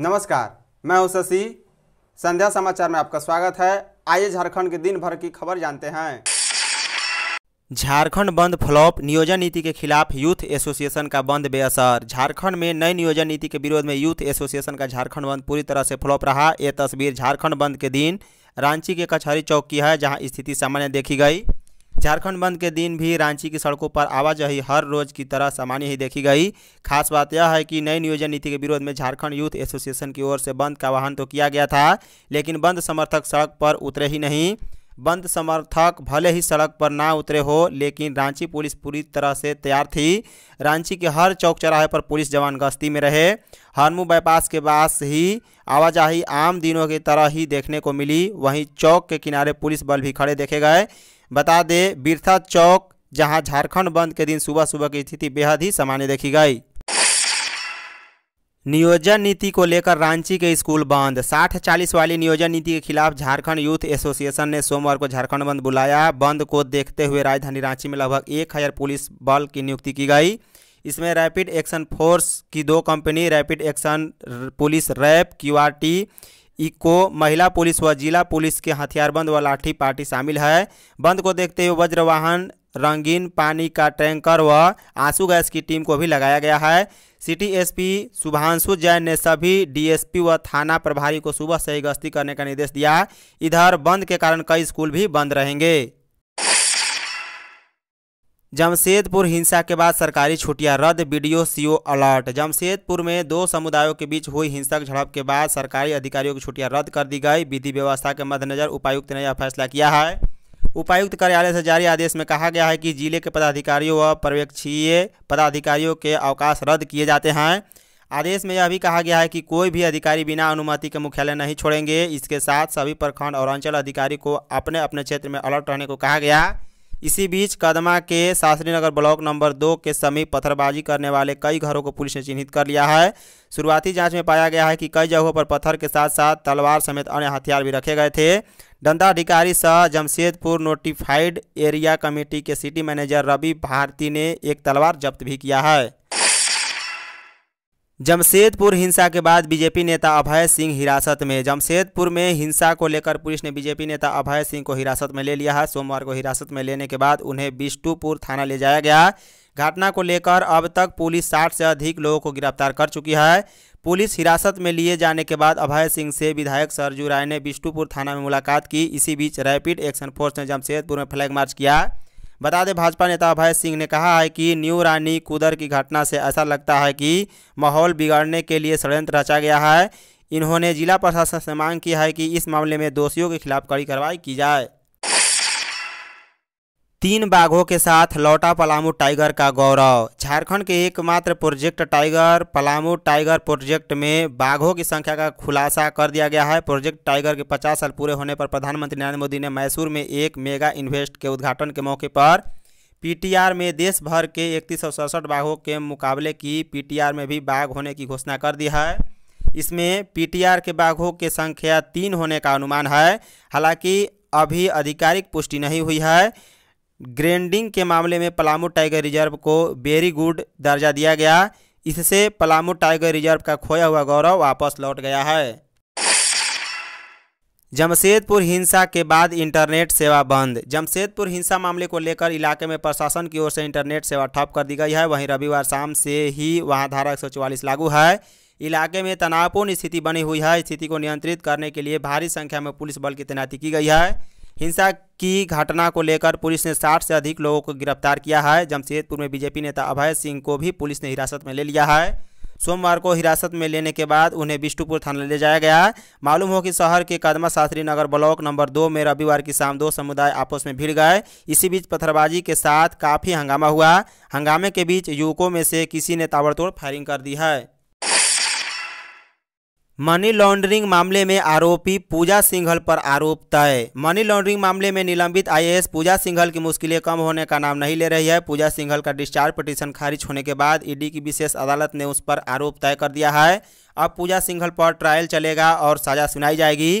नमस्कार मैं हूं शशि संध्या समाचार में आपका स्वागत है आइए झारखंड के दिन भर की खबर जानते हैं झारखंड बंद फ्लॉप नियोजन नीति के खिलाफ यूथ एसोसिएशन का बंद बेअसर झारखंड में नई नियोजन नीति के विरोध में यूथ एसोसिएशन का झारखंड बंद पूरी तरह से फ्लॉप रहा यह तस्वीर झारखंड बंद के दिन रांची के कचहरी चौक की है जहां स्थिति सामान्य देखी गई झारखंड बंद के दिन भी रांची की सड़कों पर आवाजाही हर रोज की तरह सामान्य ही देखी गई खास बात यह है कि नई नियोजन नीति के विरोध में झारखंड यूथ एसोसिएशन की ओर से बंद का आह्वान तो किया गया था लेकिन बंद समर्थक सड़क पर उतरे ही नहीं बंद समर्थक भले ही सड़क पर ना उतरे हो लेकिन रांची पुलिस पूरी तरह से तैयार थी रांची के हर चौक चौराहे पर पुलिस जवान गश्ती में रहे हरमू बाईपास के पास ही आवाजाही आम दिनों की तरह ही देखने को मिली वहीं चौक के किनारे पुलिस बल भी खड़े देखे गए बता दें बिरथा चौक जहां झारखंड बंद के दिन सुबह सुबह की स्थिति बेहद ही सामान्य देखी गई नियोजन नीति को लेकर रांची के स्कूल बंद साठ चालीस वाली नियोजन नीति के खिलाफ झारखंड यूथ एसोसिएशन ने सोमवार को झारखंड बंद बुलाया बंद को देखते हुए राजधानी रांची में लगभग एक हज़ार पुलिस बल की नियुक्ति की गई इसमें रैपिड एक्शन फोर्स की दो कंपनी रैपिड एक्शन पुलिस रैप क्यू इको महिला पुलिस व जिला पुलिस के हथियारबंद व लाठी पार्टी शामिल है बंद को देखते हुए वज्रवाहन रंगीन पानी का टैंकर व आंसू गैस की टीम को भी लगाया गया है सिटी एसपी शुभांशु जैन ने सभी डीएसपी व थाना प्रभारी को सुबह से ही गश्ती करने का निर्देश दिया इधर बंद के कारण कई स्कूल भी बंद रहेंगे जमशेदपुर हिंसा के बाद सरकारी छुट्टियां रद्द वीडियो सीओ अलर्ट जमशेदपुर में दो समुदायों के बीच हुई हिंसक झड़प के बाद सरकारी अधिकारियों की छुट्टियां रद्द कर दी गई विधि व्यवस्था के मद्देनजर उपायुक्त ने यह फैसला किया है उपायुक्त कार्यालय से जारी आदेश में कहा गया है कि जिले के पदाधिकारियों व पर्यवेक्षीय पदाधिकारियों के अवकाश रद्द किए जाते हैं आदेश में यह भी कहा गया है कि कोई भी अधिकारी बिना अनुमति के मुख्यालय नहीं छोड़ेंगे इसके साथ सभी प्रखंड और अंचल अधिकारी को अपने अपने क्षेत्र में अलर्ट रहने को कहा गया इसी बीच कदमा के शास्त्री नगर ब्लॉक नंबर दो के समीप पत्थरबाजी करने वाले कई घरों को पुलिस ने चिन्हित कर लिया है शुरुआती जांच में पाया गया है कि कई जगहों पर पत्थर के साथ साथ तलवार समेत अन्य हथियार भी रखे गए थे दंडाधिकारी सह जमशेदपुर नोटिफाइड एरिया कमेटी के सिटी मैनेजर रवि भारती ने एक तलवार जब्त भी किया है जमशेदपुर हिंसा के बाद बीजेपी नेता अभय सिंह हिरासत में जमशेदपुर में हिंसा को लेकर पुलिस ने बीजेपी नेता अभय सिंह को हिरासत में ले लिया है सोमवार को हिरासत में लेने के बाद उन्हें बिष्टुपुर थाना ले जाया गया घटना को लेकर अब तक पुलिस साठ से अधिक लोगों को गिरफ्तार कर चुकी है पुलिस हिरासत में लिए जाने के बाद अभय सिंह से विधायक सरजू राय ने बिष्टुपुर थाना में मुलाकात की इसी बीच रैपिड एक्शन फोर्स ने जमशेदपुर में फ्लैग मार्च किया बता दें भाजपा नेता अभय सिंह ने कहा है कि न्यू रानी कुदर की घटना से ऐसा लगता है कि माहौल बिगाड़ने के लिए षडयंत्र रचा गया है इन्होंने जिला प्रशासन से मांग की है कि इस मामले में दोषियों के खिलाफ कड़ी कार्रवाई की जाए तीन बाघों के साथ लौटा पलामू टाइगर का गौरव झारखंड के एकमात्र project tiger Palamu tiger project में बाघों की संख्या का खुलासा कर दिया गया है प्रोजेक्ट टाइगर के 50 साल पूरे होने पर प्रधानमंत्री नरेंद्र मोदी ने मैसूर में एक मेगा इन्वेस्ट के उद्घाटन के मौके पर पीटीआर में देश भर के इकतीस बाघों के मुकाबले की पीटीआर में भी बाघ होने की घोषणा कर दी है इसमें पीटीआर के बाघों की संख्या तीन होने का अनुमान है हालांकि अभी आधिकारिक पुष्टि नहीं हुई है ग्रेंडिंग के मामले में पलामू टाइगर रिजर्व को वेरी गुड दर्जा दिया गया इससे पलामू टाइगर रिजर्व का खोया हुआ गौरव वापस लौट गया है जमशेदपुर हिंसा के बाद इंटरनेट सेवा बंद जमशेदपुर हिंसा मामले को लेकर इलाके में प्रशासन की ओर से इंटरनेट सेवा ठप कर दी गई है वहीं रविवार शाम से ही वहां धारा एक लागू है इलाके में तनावपूर्ण स्थिति बनी हुई है स्थिति को नियंत्रित करने के लिए भारी संख्या में पुलिस बल की तैनाती की गई है हिंसा की घटना को लेकर पुलिस ने 60 से अधिक लोगों को गिरफ्तार किया है जमशेदपुर में बीजेपी नेता अभय सिंह को भी पुलिस ने हिरासत में ले लिया है सोमवार को हिरासत में लेने के बाद उन्हें बिष्टुपुर थाना ले जाया गया मालूम हो कि शहर के कदमा शास्त्री नगर ब्लॉक नंबर दो में रविवार की शाम दो समुदाय आपस में भिड़ गए इसी बीच पत्थरबाजी के साथ काफ़ी हंगामा हुआ हंगामे के बीच युवकों में से किसी ने ताबड़तोड़ फायरिंग कर दी है मनी लॉन्ड्रिंग मामले में आरोपी पूजा सिंघल पर आरोप तय मनी लॉन्ड्रिंग मामले में निलंबित आईएएस पूजा सिंघल की मुश्किलें कम होने का नाम नहीं ले रही है पूजा सिंघल का डिस्चार्ज पटिशन खारिज होने के बाद ईडी की विशेष अदालत ने उस पर आरोप तय कर दिया है अब पूजा सिंघल पर ट्रायल चलेगा और सजा सुनाई जाएगी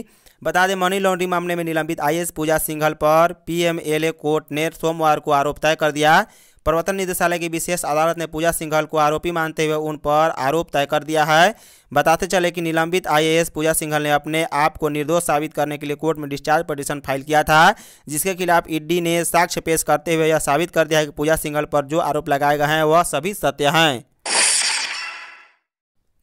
बता दें मनी लॉन्ड्रिंग मामले में निलंबित आई पूजा सिंघल पर पी कोर्ट ने सोमवार को आरोप तय कर दिया प्रवर्तन निदेशालय की विशेष अदालत ने पूजा सिंघल को आरोपी मानते हुए उन पर आरोप तय कर दिया है बताते चले कि निलंबित आईएएस पूजा सिंघल ने अपने आप को निर्दोष साबित करने के लिए कोर्ट में डिस्चार्ज पटिशन फाइल किया था जिसके खिलाफ ईडी ने साक्ष्य पेश करते हुए यह साबित कर दिया है कि पूजा सिंघल पर जो आरोप लगाए गए हैं वह सभी सत्य हैं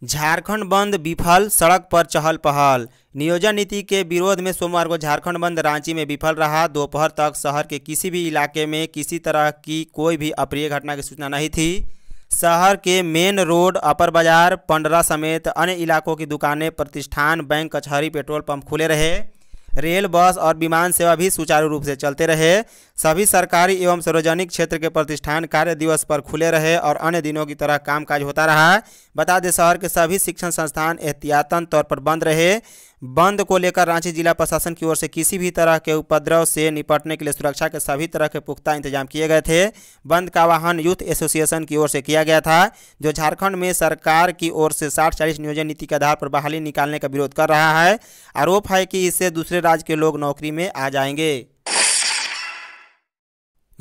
झारखंड बंद विफल सड़क पर चहल पहल नियोजन नीति के विरोध में सोमवार को झारखंड बंद रांची में विफल रहा दोपहर तक शहर के किसी भी इलाके में किसी तरह की कोई भी अप्रिय घटना की सूचना नहीं थी शहर के मेन रोड अपर बाजार पंडरा समेत अन्य इलाकों की दुकानें प्रतिष्ठान बैंक कचहरी पेट्रोल पंप खुले रहे रेल बस और विमान सेवा भी सुचारू रूप से चलते रहे सभी सरकारी एवं सार्वजनिक क्षेत्र के प्रतिष्ठान कार्य दिवस पर खुले रहे और अन्य दिनों की तरह कामकाज होता रहा बता दें शहर के सभी शिक्षण संस्थान एहतियातन तौर पर बंद रहे बंद को लेकर रांची जिला प्रशासन की ओर से किसी भी तरह के उपद्रव से निपटने के लिए सुरक्षा के सभी तरह के पुख्ता इंतजाम किए गए थे बंद का आह्वान यूथ एसोसिएशन की ओर से किया गया था जो झारखंड में सरकार की ओर से साठ चालीस नियोजन नीति के आधार पर बहाली निकालने का विरोध कर रहा है आरोप है कि इससे दूसरे राज्य के लोग नौकरी में आ जाएंगे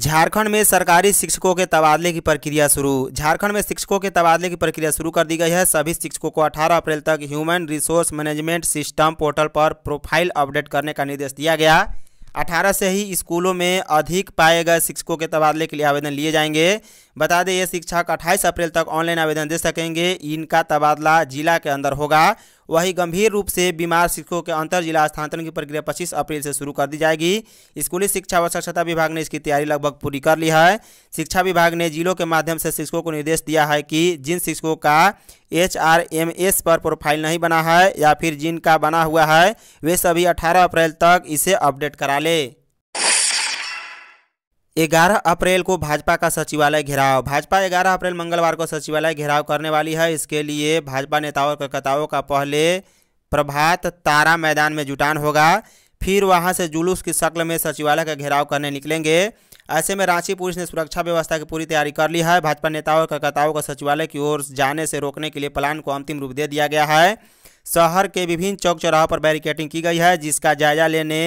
झारखंड में सरकारी शिक्षकों के तबादले की प्रक्रिया शुरू झारखंड में शिक्षकों के तबादले की प्रक्रिया शुरू कर दी गई है सभी शिक्षकों को 18 अप्रैल तक human resource management system portal पर प्रोफाइल अपडेट करने का निर्देश दिया गया 18 से ही स्कूलों में अधिक पाए गए शिक्षकों के तबादले के लिए आवेदन लिए जाएंगे बता दें ये शिक्षक अट्ठाईस अप्रैल तक ऑनलाइन आवेदन दे सकेंगे इनका तबादला जिला के अंदर होगा वही गंभीर रूप से बीमार शिक्षकों के अंतर जिला स्थानांतरण की प्रक्रिया पच्चीस अप्रैल से शुरू कर दी जाएगी स्कूली शिक्षा व स्वच्छता विभाग ने इसकी तैयारी लगभग पूरी कर ली है शिक्षा विभाग ने जिलों के माध्यम से शिक्षकों को निर्देश दिया है कि जिन शिक्षकों का एच आर एम एस पर प्रोफाइल नहीं बना है या फिर जिनका बना हुआ है वे सभी अठारह अप्रैल तक इसे अपडेट करा लें ग्यारह अप्रैल को भाजपा का सचिवालय घेराव भाजपा ग्यारह अप्रैल मंगलवार को सचिवालय घेराव करने वाली है इसके लिए भाजपा नेताओं और कार्यकर्ताओं का पहले प्रभात तारा मैदान में जुटान होगा फिर वहां से जुलूस की शक्ल में सचिवालय का घेराव करने निकलेंगे ऐसे में रांची पुलिस ने सुरक्षा व्यवस्था की पूरी तैयारी कर ली है भाजपा नेताओं और कार्यकर्ताओं को सचिवालय की ओर जाने से रोकने के लिए प्लान को अंतिम रूप दे दिया गया है शहर के विभिन्न चौक चौराहों पर बैरिकेडिंग की गई है जिसका जायजा लेने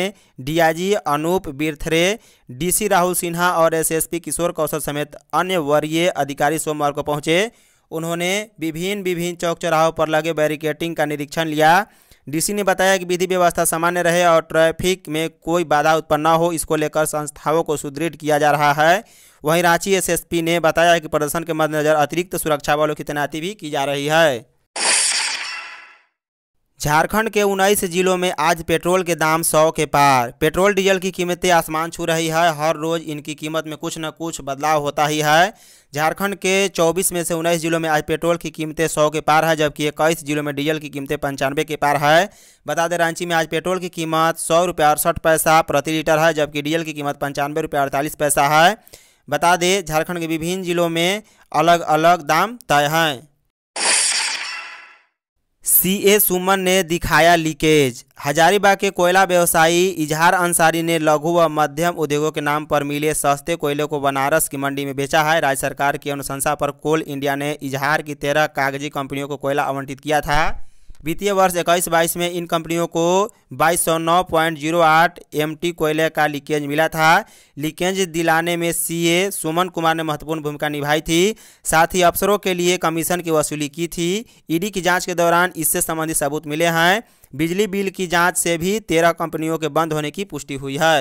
डीआईजी अनूप बिरथरे डीसी राहुल सिन्हा और एसएसपी किशोर कौशल समेत अन्य वरीय अधिकारी सोमवार को पहुंचे उन्होंने विभिन्न विभिन्न चौक चौराहों पर लगे बैरिकेटिंग का निरीक्षण लिया डीसी ने बताया कि विधि व्यवस्था सामान्य रहे और ट्रैफिक में कोई बाधा उत्पन्न न हो इसको लेकर संस्थाओं को सुदृढ़ किया जा रहा है वहीं रांची एसएसपी ने बताया कि प्रदर्शन के मद्देनजर अतिरिक्त सुरक्षा बलों की तैनाती भी की जा रही है झारखंड के उन्नीस जिलों में आज पेट्रोल के दाम सौ के पार पेट्रोल डीजल की कीमतें आसमान छू रही है हर रोज़ इनकी कीमत में कुछ न कुछ बदलाव होता ही है झारखंड के 24 में से उन्नीस जिलों में आज पेट्रोल की कीमतें सौ के पार है जबकि इक्कीस जिलों में डीजल की कीमतें पंचानवे के पार है बता दें रांची में आज पेट्रोल की कीमत सौ रुपये अड़सठ पैसा प्रति लीटर है जबकि डीजल की कीमत पंचानवे रुपये अड़तालीस पैसा है बता दें झारखंड के विभिन्न जिलों में अलग अलग दाम तय हैं सी ए सुमन ने दिखाया लीकेज हजारीबाग के कोयला व्यवसायी इजहार अंसारी ने लघु व मध्यम उद्योगों के नाम पर मिले सस्ते कोयले को बनारस की मंडी में बेचा है राज्य सरकार की अनुशंसा पर कोल इंडिया ने इजहार की तेरह कागजी कंपनियों को कोयला आवंटित किया था वित्तीय वर्ष इक्कीस बाईस में इन कंपनियों को बाईस सौ नौ पॉइंट जीरो आठ एम टी कोयले का लीकेज मिला था लीकेज दिलाने में सीए सुमन कुमार ने महत्वपूर्ण भूमिका निभाई थी साथ ही अफसरों के लिए कमीशन की वसूली की थी ईडी e की जांच के दौरान इससे संबंधित सबूत मिले हैं बिजली बिल की जाँच से भी तेरह कंपनियों के बंद होने की पुष्टि हुई है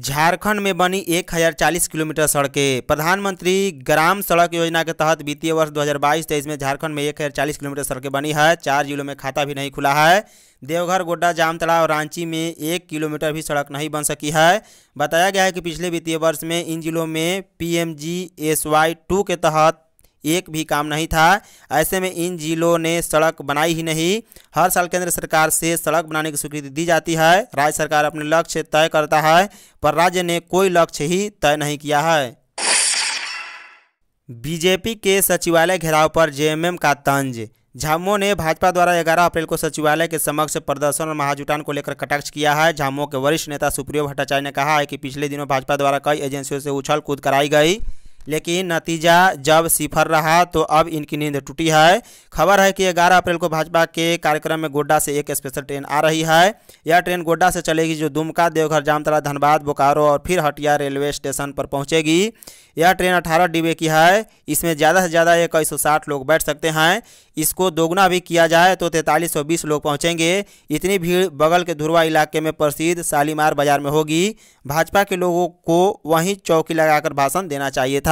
झारखंड में बनी एक हजार चालीस किलोमीटर सड़कें प्रधानमंत्री ग्राम सड़क योजना के तहत वित्तीय वर्ष 2022-23 में झारखंड में एक हजार चालीस किलोमीटर सड़कें बनी है चार जिलों में खाता भी नहीं खुला है देवघर गोड्डा जामतला और रांची में एक किलोमीटर भी सड़क नहीं बन सकी है बताया गया है कि पिछले वित्तीय वर्ष में इन जिलों में पी एम के तहत एक भी काम नहीं था ऐसे में इन जिलों ने सड़क बनाई ही नहीं हर साल केंद्र सरकार से सड़क बनाने की स्वीकृति दी जाती है राज्य सरकार अपने लक्ष्य तय करता है पर राज्य ने कोई लक्ष्य ही तय नहीं किया है बीजेपी के सचिवालय घेराव पर जेएमएम का तंज झामो ने भाजपा द्वारा ग्यारह अप्रैल को सचिवालय के समक्ष प्रदर्शन और महाजुटान को लेकर कटाक्ष किया है झामो के वरिष्ठ नेता सुप्रियो भट्टाचार्य ने कहा है कि पिछले दिनों भाजपा द्वारा कई एजेंसियों से उछल कूद कराई गई लेकिन नतीजा जब सिफर रहा तो अब इनकी नींद टूटी है खबर है कि 11 अप्रैल को भाजपा के कार्यक्रम में गोड्डा से एक स्पेशल ट्रेन आ रही है यह ट्रेन गोड्डा से चलेगी जो दुमका देवघर जामतला धनबाद बोकारो और फिर हटिया रेलवे स्टेशन पर पहुंचेगी यह ट्रेन 18 डिब्बे की है इसमें ज़्यादा से ज़्यादा इक्कीस लोग बैठ सकते हैं इसको दोगुना भी किया जाए तो तैंतालीस लोग पहुँचेंगे इतनी भीड़ बगल के धुरवा इलाके में प्रसिद्ध शालीमार बाजार में होगी भाजपा के लोगों को वहीं चौकी लगाकर भाषण देना चाहिए था